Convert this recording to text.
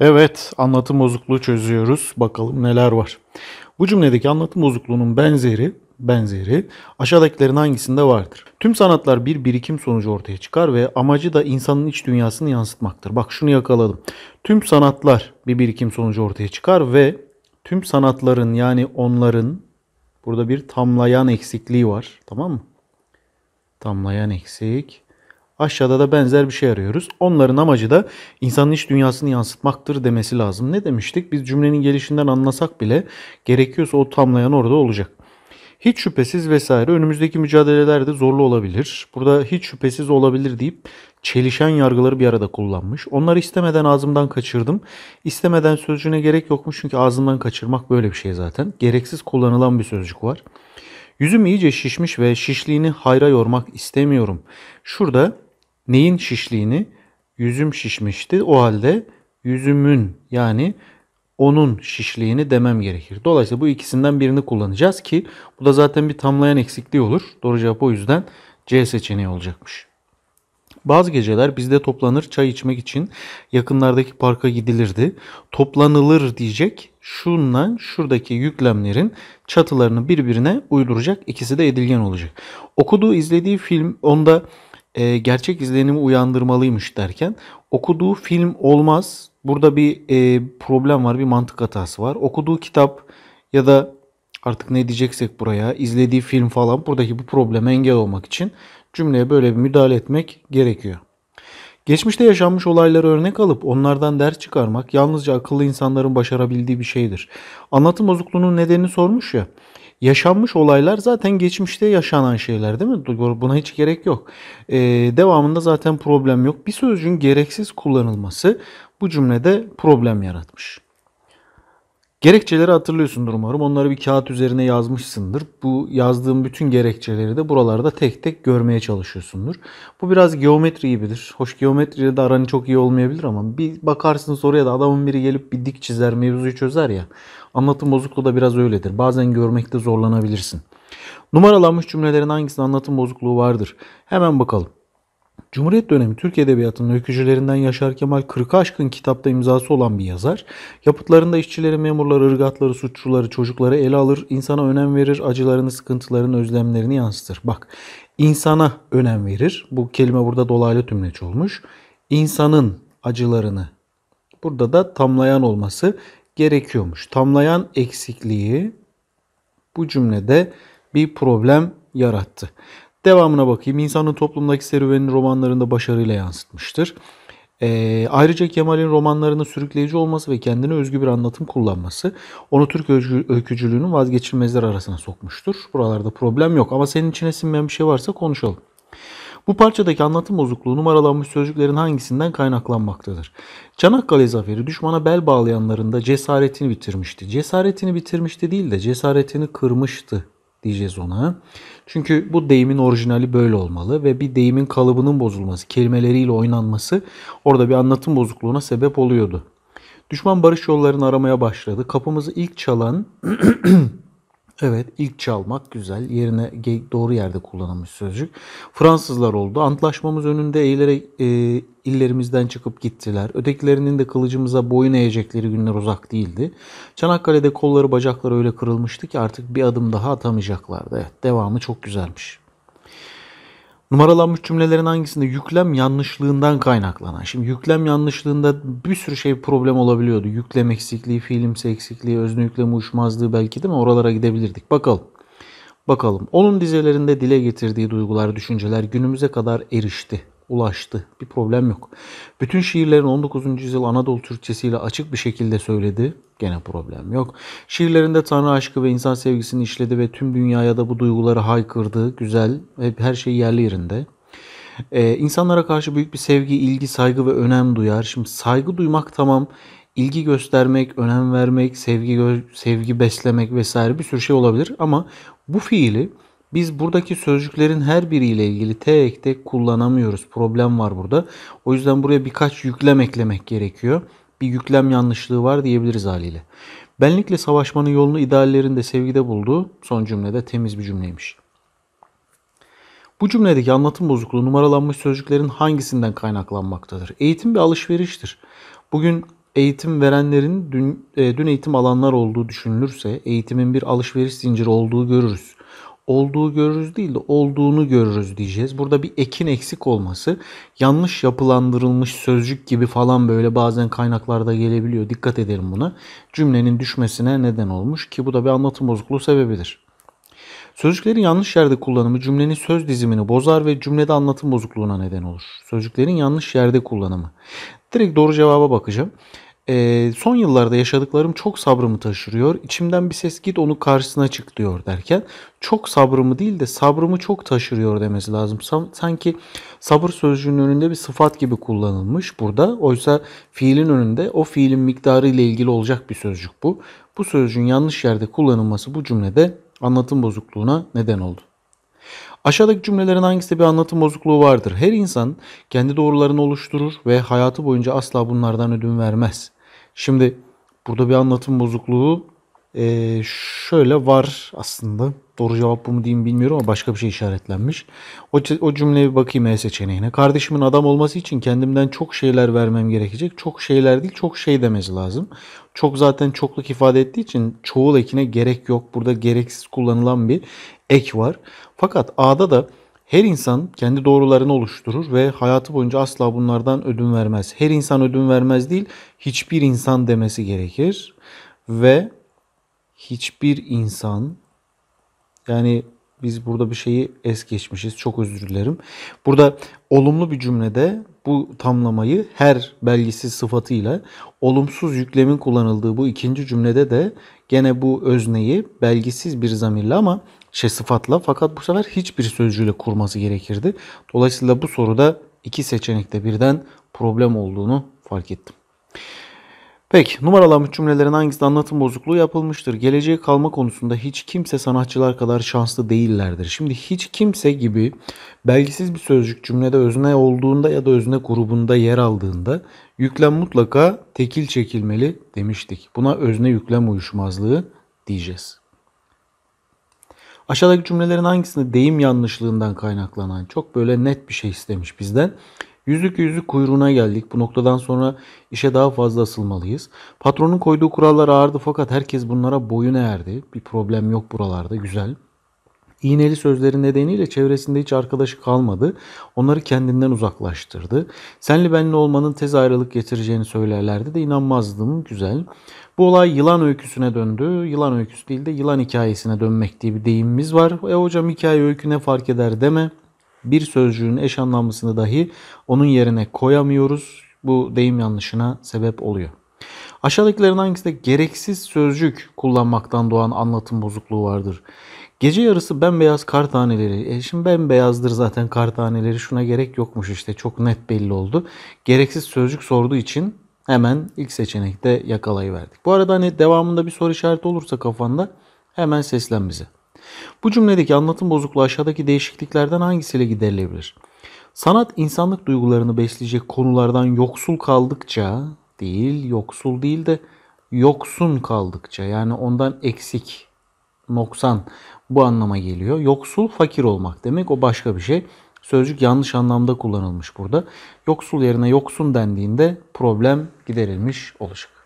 Evet, anlatım bozukluğu çözüyoruz. Bakalım neler var. Bu cümledeki anlatım bozukluğunun benzeri benzeri aşağıdakilerin hangisinde vardır? Tüm sanatlar bir birikim sonucu ortaya çıkar ve amacı da insanın iç dünyasını yansıtmaktır. Bak şunu yakaladım. Tüm sanatlar bir birikim sonucu ortaya çıkar ve tüm sanatların yani onların burada bir tamlayan eksikliği var. Tamam mı? Tamlayan eksik. Aşağıda da benzer bir şey arıyoruz. Onların amacı da insanın iç dünyasını yansıtmaktır demesi lazım. Ne demiştik? Biz cümlenin gelişinden anlasak bile gerekiyorsa o tamlayan orada olacak. Hiç şüphesiz vesaire önümüzdeki mücadeleler de zorlu olabilir. Burada hiç şüphesiz olabilir deyip çelişen yargıları bir arada kullanmış. Onları istemeden ağzımdan kaçırdım. İstemeden sözcüğüne gerek yokmuş çünkü ağzımdan kaçırmak böyle bir şey zaten. Gereksiz kullanılan bir sözcük var. Yüzüm iyice şişmiş ve şişliğini hayra yormak istemiyorum. Şurada Neyin şişliğini? Yüzüm şişmişti. O halde yüzümün yani onun şişliğini demem gerekir. Dolayısıyla bu ikisinden birini kullanacağız ki bu da zaten bir tamlayan eksikliği olur. Doğru cevap o yüzden C seçeneği olacakmış. Bazı geceler bizde toplanır çay içmek için yakınlardaki parka gidilirdi. Toplanılır diyecek şundan şuradaki yüklemlerin çatılarını birbirine uyduracak ikisi de edilgen olacak. Okuduğu izlediği film onda e, gerçek izlenimi uyandırmalıymış derken okuduğu film olmaz. Burada bir e, problem var, bir mantık hatası var. Okuduğu kitap ya da artık ne diyeceksek buraya izlediği film falan buradaki bu probleme engel olmak için cümleye böyle bir müdahale etmek gerekiyor. Geçmişte yaşanmış olayları örnek alıp onlardan ders çıkarmak yalnızca akıllı insanların başarabildiği bir şeydir. Anlatım bozukluğunun nedenini sormuş ya yaşanmış olaylar zaten geçmişte yaşanan şeyler değil mi? Buna hiç gerek yok. Ee, devamında zaten problem yok. Bir sözcüğün gereksiz kullanılması bu cümlede problem yaratmış. Gerekçeleri hatırlıyorsundur umarım. Onları bir kağıt üzerine yazmışsındır. Bu yazdığım bütün gerekçeleri de buralarda tek tek görmeye çalışıyorsundur. Bu biraz geometri gibidir. Hoş geometriyle de aranı çok iyi olmayabilir ama bir bakarsınız oraya da adamın biri gelip bir dik çizer mevzuyu çözer ya. Anlatım bozukluğu da biraz öyledir. Bazen görmekte zorlanabilirsin. Numaralanmış cümlelerin hangisinde anlatım bozukluğu vardır? Hemen bakalım. Cumhuriyet dönemi Türk Edebiyatı'nın öykücülerinden Yaşar Kemal 40'a aşkın kitapta imzası olan bir yazar. Yapıtlarında işçileri, memurları, ırgatları, suçluları, çocukları ele alır, insana önem verir, acılarını, sıkıntılarını, özlemlerini yansıtır. Bak, insana önem verir. Bu kelime burada dolaylı tümleç olmuş. İnsanın acılarını. Burada da tamlayan olması gerekiyormuş. Tamlayan eksikliği bu cümlede bir problem yarattı. Devamına bakayım. İnsanın toplumdaki serüvenini romanlarında başarıyla yansıtmıştır. E, ayrıca Kemal'in romanlarında sürükleyici olması ve kendine özgü bir anlatım kullanması onu Türk öykücülüğünün vazgeçilmezler arasına sokmuştur. Buralarda problem yok ama senin içine sinmeyen bir şey varsa konuşalım. Bu parçadaki anlatım bozukluğu numaralanmış sözcüklerin hangisinden kaynaklanmaktadır? Çanakkale zaferi düşmana bel bağlayanlarında cesaretini bitirmişti. Cesaretini bitirmişti değil de cesaretini kırmıştı diyeceğiz ona. Çünkü bu deyimin orijinali böyle olmalı ve bir deyimin kalıbının bozulması, kelimeleriyle oynanması orada bir anlatım bozukluğuna sebep oluyordu. Düşman barış yollarını aramaya başladı. Kapımızı ilk çalan Evet ilk çalmak güzel. Yerine doğru yerde kullanılmış sözcük. Fransızlar oldu. Antlaşmamız önünde eğilerek e, illerimizden çıkıp gittiler. Ötekilerinin de kılıcımıza boyun eğecekleri günler uzak değildi. Çanakkale'de kolları bacakları öyle kırılmıştı ki artık bir adım daha atamayacaklardı. Evet devamı çok güzelmiş. Numaralanmış cümlelerin hangisinde yüklem yanlışlığından kaynaklanan. Şimdi yüklem yanlışlığında bir sürü şey problem olabiliyordu. Yüklem eksikliği, fiilimsi eksikliği, özne yüklem uyuşmazlığı belki değil mi? Oralara gidebilirdik. Bakalım. Bakalım. Onun dizelerinde dile getirdiği duygular, düşünceler günümüze kadar erişti ulaştı. Bir problem yok. Bütün şiirlerin 19. yüzyıl Anadolu Türkçesiyle açık bir şekilde söyledi. Gene problem yok. Şiirlerinde Tanrı aşkı ve insan sevgisini işledi ve tüm dünyaya da bu duyguları haykırdı. Güzel ve her şey yerli yerinde. Ee, insanlara karşı büyük bir sevgi, ilgi, saygı ve önem duyar. Şimdi saygı duymak tamam ilgi göstermek, önem vermek, sevgi sevgi beslemek vesaire bir sürü şey olabilir ama bu fiili biz buradaki sözcüklerin her biriyle ilgili tek tek kullanamıyoruz. Problem var burada. O yüzden buraya birkaç yüklem eklemek gerekiyor. Bir yüklem yanlışlığı var diyebiliriz haliyle. Benlikle savaşmanın yolunu ideallerinde sevgide buldu. Son cümlede temiz bir cümleymiş. Bu cümledeki anlatım bozukluğu numaralanmış sözcüklerin hangisinden kaynaklanmaktadır? Eğitim bir alışveriştir. Bugün eğitim verenlerin dün, e, dün eğitim alanlar olduğu düşünülürse eğitimin bir alışveriş zinciri olduğu görürüz olduğu görürüz değil de olduğunu görürüz diyeceğiz. Burada bir ekin eksik olması yanlış yapılandırılmış sözcük gibi falan böyle bazen kaynaklarda gelebiliyor. Dikkat edelim buna. Cümlenin düşmesine neden olmuş ki bu da bir anlatım bozukluğu sebebidir. Sözcüklerin yanlış yerde kullanımı cümlenin söz dizimini bozar ve cümlede anlatım bozukluğuna neden olur. Sözcüklerin yanlış yerde kullanımı. Direkt doğru cevaba bakacağım e, son yıllarda yaşadıklarım çok sabrımı taşırıyor. İçimden bir ses git onu karşısına çık diyor derken çok sabrımı değil de sabrımı çok taşırıyor demesi lazım. Sanki sabır sözcüğünün önünde bir sıfat gibi kullanılmış burada. Oysa fiilin önünde o fiilin miktarı ile ilgili olacak bir sözcük bu. Bu sözcüğün yanlış yerde kullanılması bu cümlede anlatım bozukluğuna neden oldu. Aşağıdaki cümlelerin hangisinde bir anlatım bozukluğu vardır? Her insan kendi doğrularını oluşturur ve hayatı boyunca asla bunlardan ödün vermez. Şimdi burada bir anlatım bozukluğu ee, şöyle var aslında. Doğru cevap bu mu diyeyim bilmiyorum ama başka bir şey işaretlenmiş. O, o cümleye bir bakayım E seçeneğine. Kardeşimin adam olması için kendimden çok şeyler vermem gerekecek. Çok şeyler değil çok şey demesi lazım. Çok zaten çokluk ifade ettiği için çoğul ekine gerek yok. Burada gereksiz kullanılan bir ek var. Fakat A'da da her insan kendi doğrularını oluşturur ve hayatı boyunca asla bunlardan ödün vermez. Her insan ödün vermez değil, hiçbir insan demesi gerekir ve hiçbir insan yani biz burada bir şeyi es geçmişiz. Çok özür dilerim. Burada olumlu bir cümlede bu tamlamayı her belgisiz sıfatıyla olumsuz yüklemin kullanıldığı bu ikinci cümlede de gene bu özneyi belgisiz bir zamirle ama şey sıfatla fakat bu sefer hiçbir sözcüğüyle kurması gerekirdi. Dolayısıyla bu soruda iki seçenekte birden problem olduğunu fark ettim. Peki numaralanmış cümlelerin hangisinde anlatım bozukluğu yapılmıştır? Geleceğe kalma konusunda hiç kimse sanatçılar kadar şanslı değillerdir. Şimdi hiç kimse gibi belgisiz bir sözcük cümlede özne olduğunda ya da özne grubunda yer aldığında yüklem mutlaka tekil çekilmeli demiştik. Buna özne yüklem uyuşmazlığı diyeceğiz. Aşağıdaki cümlelerin hangisinde deyim yanlışlığından kaynaklanan çok böyle net bir şey istemiş bizden. Yüzük yüzük kuyruğuna geldik. Bu noktadan sonra işe daha fazla asılmalıyız. Patronun koyduğu kurallar ağırdı fakat herkes bunlara boyun eğerdi. Bir problem yok buralarda. Güzel. İğneli sözleri nedeniyle çevresinde hiç arkadaşı kalmadı. Onları kendinden uzaklaştırdı. Senli benli olmanın tez ayrılık getireceğini söylerlerdi de inanmazdım. Güzel. Bu olay yılan öyküsüne döndü. Yılan öyküsü değil de yılan hikayesine dönmek diye bir deyimimiz var. E hocam hikaye öykü ne fark eder deme bir sözcüğün eş anlamlısını dahi onun yerine koyamıyoruz. Bu deyim yanlışına sebep oluyor. Aşağıdakilerin hangisinde gereksiz sözcük kullanmaktan doğan anlatım bozukluğu vardır? Gece yarısı bembeyaz kar taneleri. E şimdi bembeyazdır zaten kar taneleri. Şuna gerek yokmuş işte. Çok net belli oldu. Gereksiz sözcük sorduğu için hemen ilk seçenekte yakalayıverdik. Bu arada hani devamında bir soru işareti olursa kafanda hemen seslen bize. Bu cümledeki anlatım bozukluğu aşağıdaki değişikliklerden hangisiyle giderilebilir? Sanat insanlık duygularını besleyecek konulardan yoksul kaldıkça değil, yoksul değil de yoksun kaldıkça yani ondan eksik, noksan bu anlama geliyor. Yoksul fakir olmak demek o başka bir şey. Sözcük yanlış anlamda kullanılmış burada. Yoksul yerine yoksun dendiğinde problem giderilmiş olacak.